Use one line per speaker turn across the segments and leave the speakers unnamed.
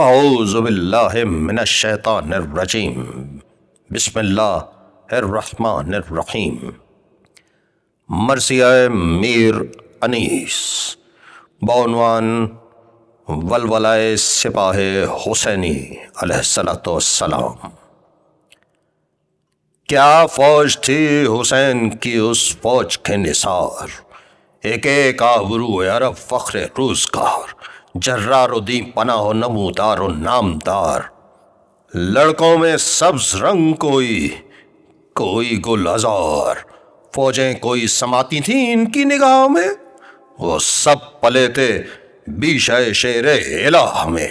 आउज़बिल्लाशैतानरजीम बसमीम मरसिया मीर अनीस बानवान वलवलाए सिपाह हुसैनी सलाम क्या फौज थी हुसैन की उस फौज के निसार एक एक आबरू अरब फ़ख्र रोज़गार पना हो नमूतार नामदार लड़कों में सब्ज रंग कोई कोई गुल हजार फौजें कोई समाती थी इनकी निगाहों में वो सब पले थे बीशय शेर इलाह हमें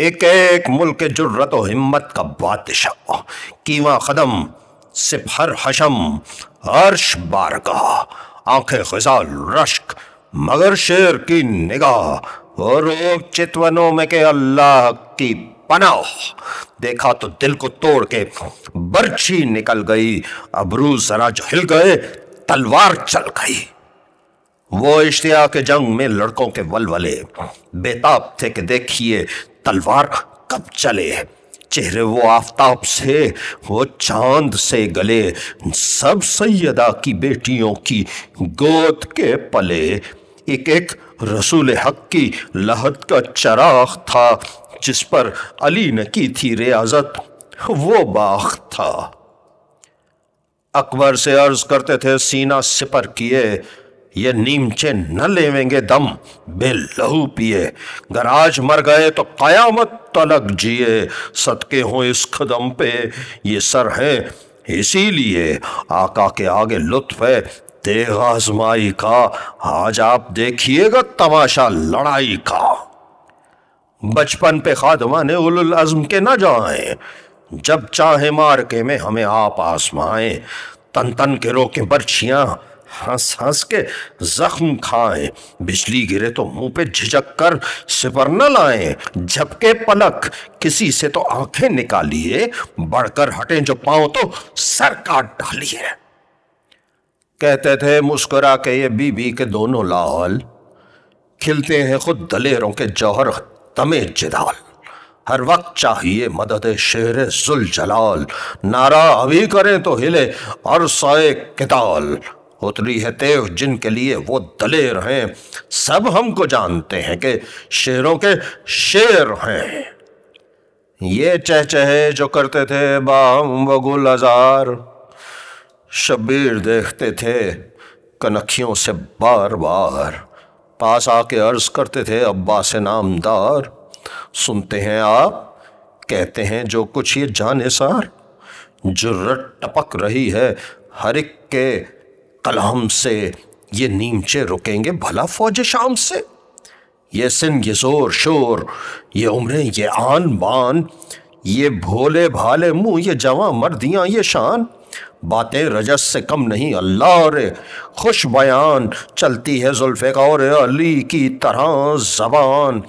एक एक मुल्क जुर्रत और हिम्मत का बादशाह कीवा कदम सिप हर हशम अर्श बारगाह आंखें खजाल रश्क मगर शेर की निगाह और चितवनों में के अल्लाह की पनाह देखा तो दिल को तोड़ के बर्छी निकल गई अबरू जरा हिल गए तलवार चल गई वो इश्तिया के जंग में लड़कों के वलवले बेताब थे कि देखिए तलवार कब चले चेहरे वो आफ्ताब से वो चांद से गले सब सैदा की बेटियों की गोद के पले एक एक रसूल हक की लहत का चराग था जिस पर अली ने की थी रियाजत वो बाख था अकबर से अर्ज करते थे सीना सिपर किए ये नीमचे न लेवेंगे दम बिल लहू पिए अगर आज मर गए तो कयामत तलक जिए सदके हो इस कदम पे ये सर है इसीलिए आका के आगे लुत्फ है देह आजमाई का आज आप देखिएगा तमाशा लड़ाई का बचपन पे खादमा ने उल अज़म के ना जाए जब चाहे मार के में हमें आप आसमाए तन तन के रोके बर्छिया हंस हंस के जख्म खाए बिजली गिरे तो मुंह पे झिझक कर सिपर न लाए झपके पलक किसी से तो आंखें निकालिए बढ़कर हटे जो पाओ तो सर काट डालिए कहते थे मुस्कुरा के ये बीबी के दोनों लाल खिलते हैं खुद दलेरों के जौहर तमे जिदाल हर वक्त चाहिए मदद शेर जुल जलाल नारा अभी करें तो हिले और सोए किताल उतरी है तेव जिनके लिए वो दलेर हैं सब हमको जानते हैं कि शेरों के शेर हैं ये चहचहे जो करते थे बाम व हजार शबीर देखते थे कनखियों से बार बार पास आके अर्ज करते थे अब्बा से नामदार सुनते हैं आप कहते हैं जो कुछ ये जाने सार जुर्रत टपक रही है हर एक के कलहम से ये नीमचे रुकेंगे भला फौज शाम से ये सिन ये जोर शोर ये उम्रें ये आन बान ये भोले भाले मुंह ये जवां मर्दियां ये शान बातें रजस से कम नहीं अल्लाह रे खुश बयान चलती है जुल्फ़ार अली की तरह जबान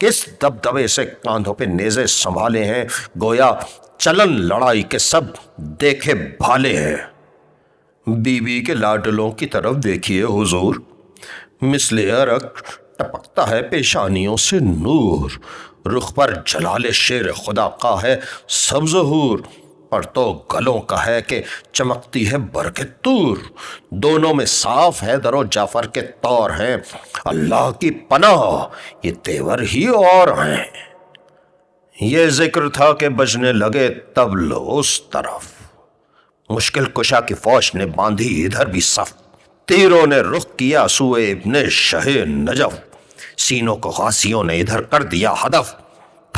किस दबदबे से कांधों पे नेज़े संभाले हैं गोया चलन लड़ाई के सब देखे भाले हैं बीबी के लाडलों की तरफ देखिए हुजूर मिसले अरक टपकता है पेशानियों से नूर रुख पर जलाल शेर खुदा का है सब्जहूर पर तो गलों का है कि चमकती है बरके तूर दोनों में साफ है दरो जाफर के तौर हैं अल्लाह की पनाह ये तेवर ही और हैं ये जिक्र था कि बजने लगे तबलो उस तरफ मुश्किल कुशा की फौज ने बांधी इधर भी सफ तीरों ने रुख किया सुए इब्ने शहे नजफ सीनों को खासियों ने इधर कर दिया हदफ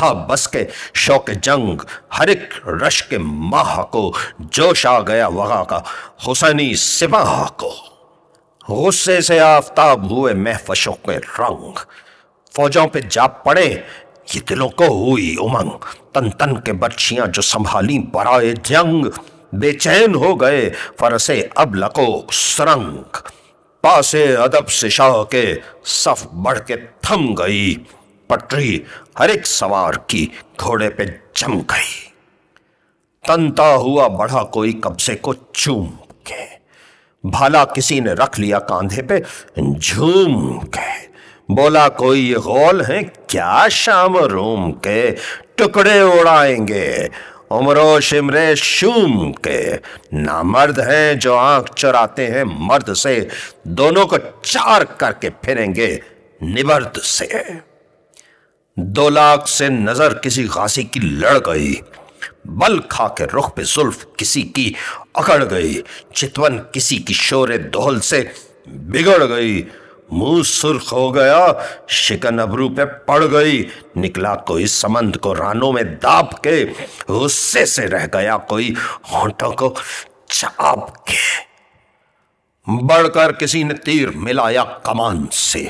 था बस के शौक जंग हर एक रश के माह को जोश आ गया वगा का हुसैनी सिपाह को गुस्से से आफ्ताब हुए महफशों के रंग फौजों पे जा पड़े ये दिलों को हुई उमंग तन तन के बच्चियां जो संभाली बराए जंग बेचैन हो गए फरसे अब लको सरंग पासे अदब से शाह के सफ बढ़ के थम गई पटरी हर एक सवार की घोड़े पे जम गई तनता हुआ बढ़ा कोई कब्जे को चूम के भाला किसी ने रख लिया कांधे पे झूम के बोला कोई ये गोल है क्या शाम रोम के टुकड़े उड़ाएंगे उमरो शिमरे शूम के मर्द हैं जो आंख चराते हैं मर्द से दोनों को चार करके फिरेंगे निबर्द से दो लाख से नजर किसी घासी की लड़ गई बल खा के रुख पे जुल्फ किसी की अकड़ गई चितवन किसी की शोरे दोहल से बिगड़ गई मुंह सुर्ख हो गया शिकन अबरू पे पड़ गई निकला कोई समंद को रानों में दाप के गुस्से से रह गया कोई होंठों को चाप के बढ़कर किसी ने तीर मिलाया कमान से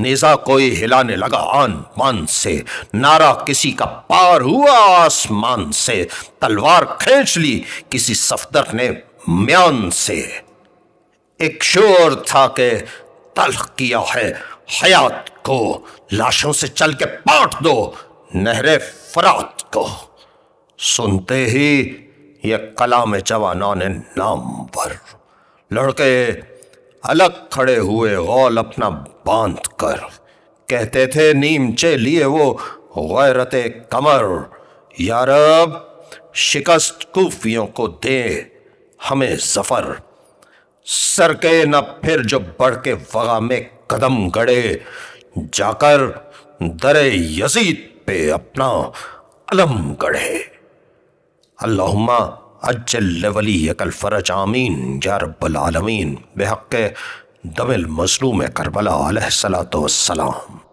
नेजा कोई हिलाने लगा आन मान से नारा किसी का पार हुआ आसमान से तलवार खींच ली किसी सफदर ने म्यान से एक शोर था के तलख किया है हयात को लाशों से चल के पाट दो नहरे फरात को सुनते ही ये कलाम ने नाम पर लड़के अलग खड़े हुए गौल अपना बांध कर कहते थे नीमचे लिए वो गैरत कमर यारब शिकस्त कुफियों को दे हमें सफ़र सरके न फिर जो बढ़ के वगा में कदम गड़े जाकर दरे यजीद पे अपना अलम गढ़े अल्लाहुम्मा अज्जल वली अकल फरज आमीन या रब्बल आलमीन बेहक दमिल मजलूम करबला सलाम